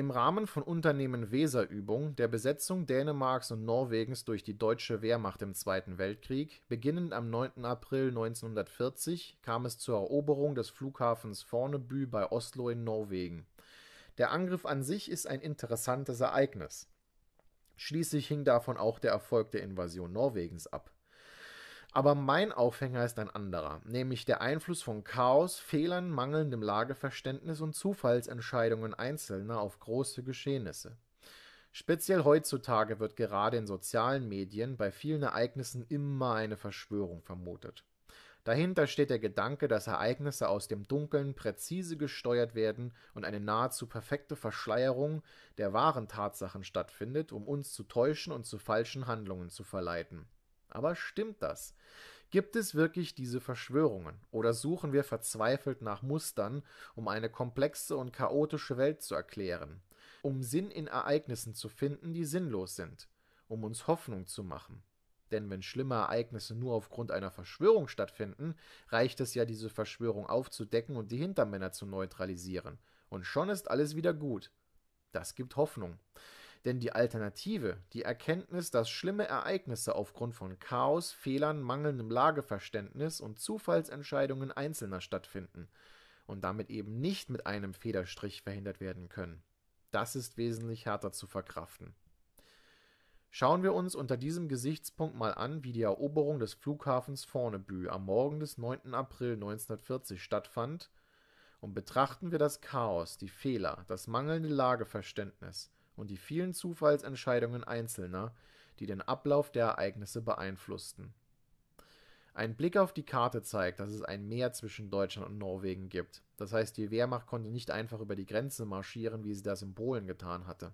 Im Rahmen von unternehmen Weserübung, der Besetzung Dänemarks und Norwegens durch die deutsche Wehrmacht im Zweiten Weltkrieg, beginnend am 9. April 1940, kam es zur Eroberung des Flughafens Fornebu bei Oslo in Norwegen. Der Angriff an sich ist ein interessantes Ereignis. Schließlich hing davon auch der Erfolg der Invasion Norwegens ab aber mein Aufhänger ist ein anderer, nämlich der Einfluss von Chaos, Fehlern, mangelndem Lageverständnis und Zufallsentscheidungen Einzelner auf große Geschehnisse. Speziell heutzutage wird gerade in sozialen Medien bei vielen Ereignissen immer eine Verschwörung vermutet. Dahinter steht der Gedanke, dass Ereignisse aus dem Dunkeln präzise gesteuert werden und eine nahezu perfekte Verschleierung der wahren Tatsachen stattfindet, um uns zu täuschen und zu falschen Handlungen zu verleiten. Aber stimmt das? Gibt es wirklich diese Verschwörungen? Oder suchen wir verzweifelt nach Mustern, um eine komplexe und chaotische Welt zu erklären? Um Sinn in Ereignissen zu finden, die sinnlos sind? Um uns Hoffnung zu machen? Denn wenn schlimme Ereignisse nur aufgrund einer Verschwörung stattfinden, reicht es ja, diese Verschwörung aufzudecken und die Hintermänner zu neutralisieren. Und schon ist alles wieder gut. Das gibt Hoffnung. Denn die Alternative, die Erkenntnis, dass schlimme Ereignisse aufgrund von Chaos, Fehlern, mangelndem Lageverständnis und Zufallsentscheidungen Einzelner stattfinden und damit eben nicht mit einem Federstrich verhindert werden können, das ist wesentlich härter zu verkraften. Schauen wir uns unter diesem Gesichtspunkt mal an, wie die Eroberung des Flughafens Fornebü am Morgen des 9. April 1940 stattfand, und betrachten wir das Chaos, die Fehler, das mangelnde Lageverständnis, und die vielen Zufallsentscheidungen Einzelner, die den Ablauf der Ereignisse beeinflussten. Ein Blick auf die Karte zeigt, dass es ein Meer zwischen Deutschland und Norwegen gibt. Das heißt, die Wehrmacht konnte nicht einfach über die Grenze marschieren, wie sie das in Polen getan hatte.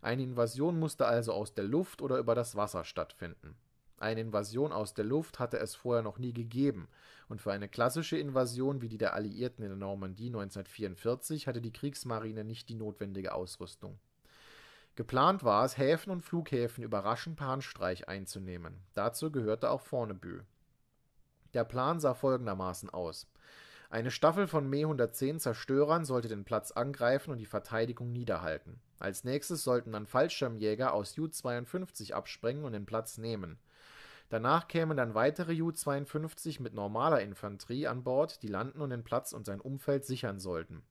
Eine Invasion musste also aus der Luft oder über das Wasser stattfinden. Eine Invasion aus der Luft hatte es vorher noch nie gegeben, und für eine klassische Invasion wie die der Alliierten in der Normandie 1944 hatte die Kriegsmarine nicht die notwendige Ausrüstung. Geplant war es, Häfen und Flughäfen überraschend per Handstreich einzunehmen. Dazu gehörte auch Fornebü. Der Plan sah folgendermaßen aus. Eine Staffel von Me-110 Zerstörern sollte den Platz angreifen und die Verteidigung niederhalten. Als nächstes sollten dann Fallschirmjäger aus Ju-52 abspringen und den Platz nehmen. Danach kämen dann weitere Ju-52 mit normaler Infanterie an Bord, die landen und den Platz und sein Umfeld sichern sollten.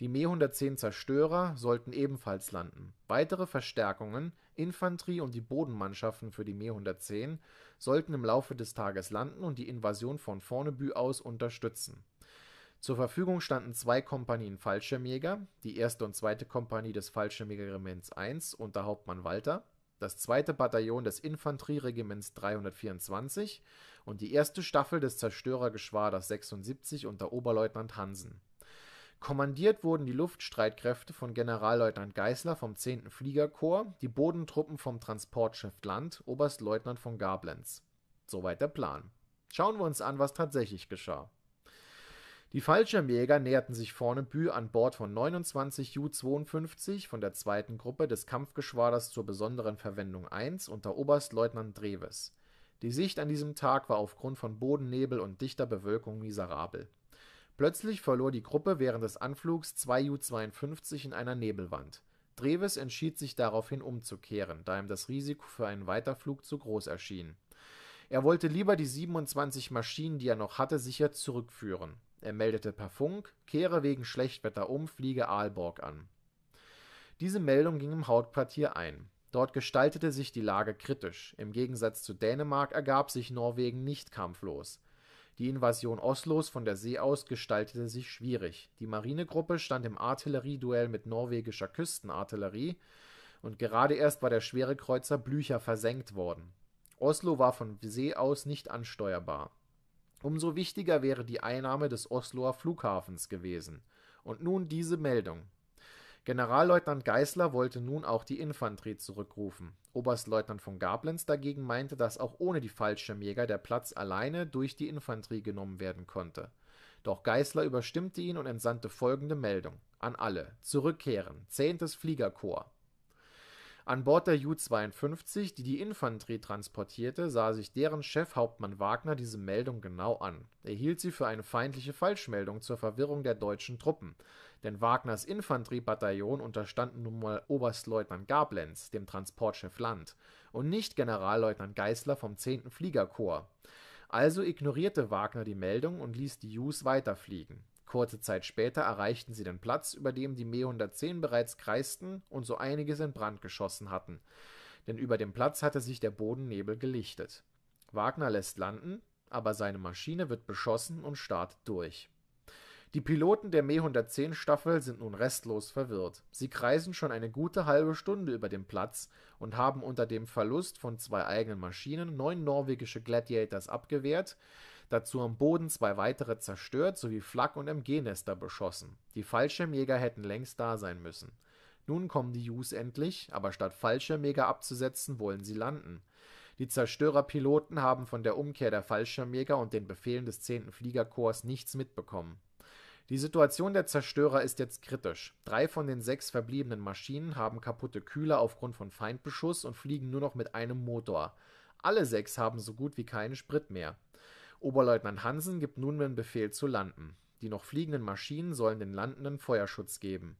Die Me-110 Zerstörer sollten ebenfalls landen. Weitere Verstärkungen, Infanterie und die Bodenmannschaften für die Me-110 sollten im Laufe des Tages landen und die Invasion von Fornebü aus unterstützen. Zur Verfügung standen zwei Kompanien Fallschirmjäger, die erste und zweite Kompanie des Fallschirmjägerregiments I unter Hauptmann Walter, das zweite Bataillon des Infanterieregiments 324 und die erste Staffel des Zerstörergeschwaders 76 unter Oberleutnant Hansen Kommandiert wurden die Luftstreitkräfte von Generalleutnant Geißler vom 10. Fliegerkorps, die Bodentruppen vom Transportschiff Land, Oberstleutnant von Gablenz. Soweit der Plan. Schauen wir uns an, was tatsächlich geschah. Die Fallschirmjäger näherten sich vorne Bü an Bord von 29 U-52 von der zweiten Gruppe des Kampfgeschwaders zur besonderen Verwendung 1 unter Oberstleutnant Dreves. Die Sicht an diesem Tag war aufgrund von Bodennebel und dichter Bewölkung miserabel. Plötzlich verlor die Gruppe während des Anflugs zwei u 52 in einer Nebelwand. Dreves entschied sich daraufhin umzukehren, da ihm das Risiko für einen Weiterflug zu groß erschien. Er wollte lieber die 27 Maschinen, die er noch hatte, sicher zurückführen. Er meldete per Funk, kehre wegen Schlechtwetter um, fliege Aalborg an. Diese Meldung ging im Hauptquartier ein. Dort gestaltete sich die Lage kritisch. Im Gegensatz zu Dänemark ergab sich Norwegen nicht kampflos. Die Invasion Oslos von der See aus gestaltete sich schwierig. Die Marinegruppe stand im Artillerieduell mit norwegischer Küstenartillerie und gerade erst war der Schwerekreuzer Blücher versenkt worden. Oslo war von See aus nicht ansteuerbar. Umso wichtiger wäre die Einnahme des Osloer Flughafens gewesen. Und nun diese Meldung Generalleutnant Geißler wollte nun auch die Infanterie zurückrufen, Oberstleutnant von Gablenz dagegen meinte, dass auch ohne die Fallschirmjäger der Platz alleine durch die Infanterie genommen werden konnte. Doch Geißler überstimmte ihn und entsandte folgende Meldung: An alle, zurückkehren, 10. Fliegerkorps an Bord der u 52 die die Infanterie transportierte, sah sich deren Chef Hauptmann Wagner diese Meldung genau an. Er hielt sie für eine feindliche Falschmeldung zur Verwirrung der deutschen Truppen, denn Wagners Infanteriebataillon unterstand nun mal Oberstleutnant Gablenz, dem Transportchef Land, und nicht Generalleutnant Geißler vom 10. Fliegerkorps. Also ignorierte Wagner die Meldung und ließ die Jus weiterfliegen Kurze Zeit später erreichten sie den Platz, über dem die Me-110 bereits kreisten und so einiges in Brand geschossen hatten, denn über dem Platz hatte sich der Bodennebel gelichtet. Wagner lässt landen, aber seine Maschine wird beschossen und startet durch. Die Piloten der Me-110-Staffel sind nun restlos verwirrt. Sie kreisen schon eine gute halbe Stunde über dem Platz und haben unter dem Verlust von zwei eigenen Maschinen neun norwegische Gladiators abgewehrt, dazu am Boden zwei weitere zerstört sowie Flak- und MG-Nester beschossen. Die Fallschirmjäger hätten längst da sein müssen. Nun kommen die Us endlich, aber statt Fallschirmjäger abzusetzen, wollen sie landen. Die Zerstörerpiloten haben von der Umkehr der Fallschirmjäger und den Befehlen des 10. Fliegerkorps nichts mitbekommen. Die Situation der Zerstörer ist jetzt kritisch. Drei von den sechs verbliebenen Maschinen haben kaputte Kühler aufgrund von Feindbeschuss und fliegen nur noch mit einem Motor. Alle sechs haben so gut wie keinen Sprit mehr. Oberleutnant Hansen gibt nunmehr Befehl zu landen. Die noch fliegenden Maschinen sollen den Landenden Feuerschutz geben.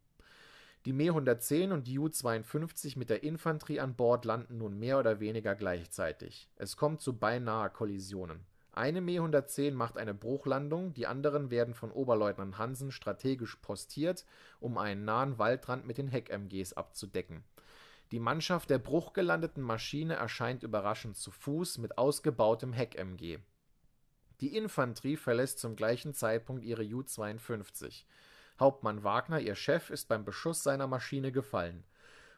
Die Me-110 und die U 52 mit der Infanterie an Bord landen nun mehr oder weniger gleichzeitig. Es kommt zu beinahe Kollisionen. Eine Me-110 macht eine Bruchlandung, die anderen werden von Oberleutnant Hansen strategisch postiert, um einen nahen Waldrand mit den Heck-MGs abzudecken. Die Mannschaft der bruchgelandeten Maschine erscheint überraschend zu Fuß mit ausgebautem Heck-MG. Die Infanterie verlässt zum gleichen Zeitpunkt ihre Ju-52. Hauptmann Wagner, ihr Chef, ist beim Beschuss seiner Maschine gefallen.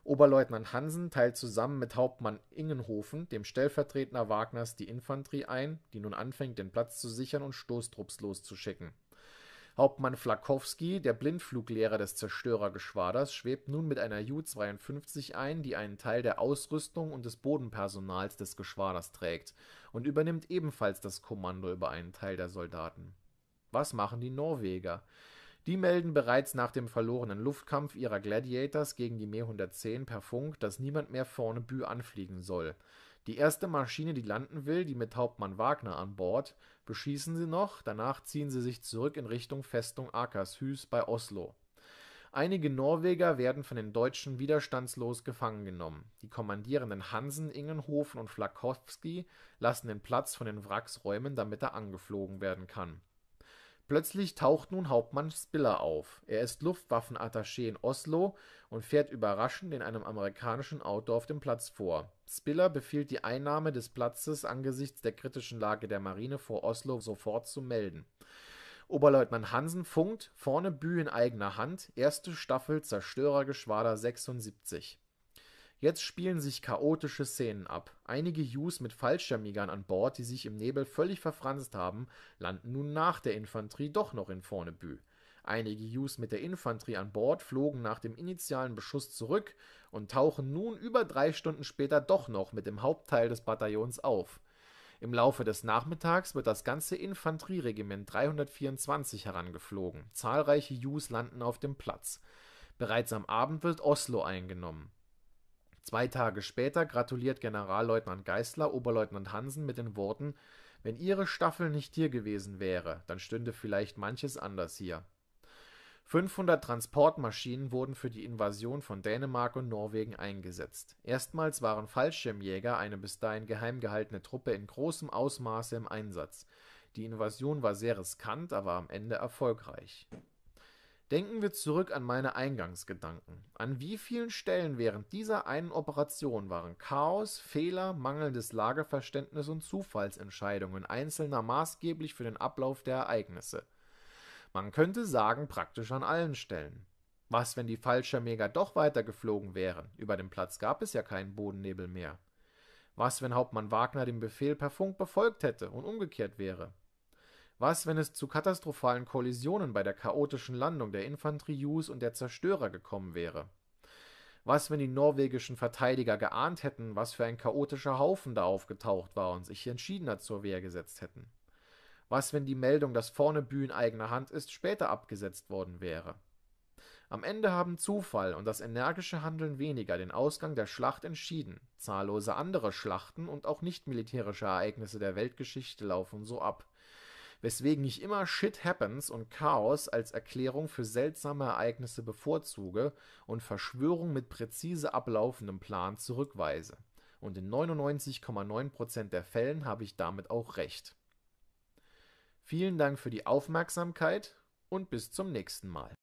Oberleutnant Hansen teilt zusammen mit Hauptmann Ingenhofen, dem Stellvertreter Wagners, die Infanterie ein, die nun anfängt, den Platz zu sichern und Stoßtrupps loszuschicken Hauptmann Flakowski, der Blindfluglehrer des Zerstörergeschwaders, schwebt nun mit einer u 52 ein, die einen Teil der Ausrüstung und des Bodenpersonals des Geschwaders trägt, und übernimmt ebenfalls das Kommando über einen Teil der Soldaten. Was machen die Norweger? Die melden bereits nach dem verlorenen Luftkampf ihrer Gladiators gegen die Me-110 per Funk, dass niemand mehr vorne Bü anfliegen soll. Die erste Maschine, die landen will, die mit Hauptmann Wagner an Bord, beschießen sie noch, danach ziehen sie sich zurück in Richtung Festung Akershus bei Oslo. Einige Norweger werden von den Deutschen widerstandslos gefangen genommen. Die Kommandierenden Hansen, Ingenhofen und Flakowski lassen den Platz von den Wracks räumen, damit er angeflogen werden kann Plötzlich taucht nun Hauptmann Spiller auf. Er ist Luftwaffenattaché in Oslo und fährt überraschend in einem amerikanischen Auto auf dem Platz vor. Spiller befiehlt die Einnahme des Platzes angesichts der kritischen Lage der Marine vor Oslo sofort zu melden. Oberleutnant Hansen funkt: Vorne Bü in eigener Hand, erste Staffel Zerstörergeschwader 76. Jetzt spielen sich chaotische Szenen ab. Einige Hughes mit Fallschirmjägern an Bord, die sich im Nebel völlig verfranst haben, landen nun nach der Infanterie doch noch in Fornebu. Einige Hughes mit der Infanterie an Bord flogen nach dem initialen Beschuss zurück und tauchen nun über drei Stunden später doch noch mit dem Hauptteil des Bataillons auf. Im Laufe des Nachmittags wird das ganze Infanterieregiment 324 herangeflogen. Zahlreiche Hughes landen auf dem Platz. Bereits am Abend wird Oslo eingenommen. Zwei Tage später gratuliert Generalleutnant Geißler Oberleutnant Hansen mit den Worten: Wenn Ihre Staffel nicht hier gewesen wäre, dann stünde vielleicht manches anders hier. 500 Transportmaschinen wurden für die Invasion von Dänemark und Norwegen eingesetzt. Erstmals waren Fallschirmjäger, eine bis dahin geheim gehaltene Truppe, in großem Ausmaße im Einsatz. Die Invasion war sehr riskant, aber am Ende erfolgreich Denken wir zurück an meine Eingangsgedanken. An wie vielen Stellen während dieser einen Operation waren Chaos, Fehler, mangelndes Lageverständnis und Zufallsentscheidungen einzelner maßgeblich für den Ablauf der Ereignisse. Man könnte sagen, praktisch an allen Stellen. Was, wenn die Fallschirmjäger doch weitergeflogen wären? Über dem Platz gab es ja keinen Bodennebel mehr. Was, wenn Hauptmann Wagner den Befehl per Funk befolgt hätte und umgekehrt wäre? Was, wenn es zu katastrophalen Kollisionen bei der chaotischen Landung der infanterie Infanterius und der Zerstörer gekommen wäre? Was, wenn die norwegischen Verteidiger geahnt hätten, was für ein chaotischer Haufen da aufgetaucht war und sich entschiedener zur Wehr gesetzt hätten? Was, wenn die Meldung, dass vorne Bühn eigener Hand ist, später abgesetzt worden wäre? Am Ende haben Zufall und das energische Handeln weniger den Ausgang der Schlacht entschieden. Zahllose andere Schlachten und auch nicht militärische Ereignisse der Weltgeschichte laufen so ab weswegen ich immer Shit Happens und Chaos als Erklärung für seltsame Ereignisse bevorzuge und Verschwörung mit präzise ablaufendem Plan zurückweise. Und in 99,9% der Fällen habe ich damit auch recht. Vielen Dank für die Aufmerksamkeit und bis zum nächsten Mal.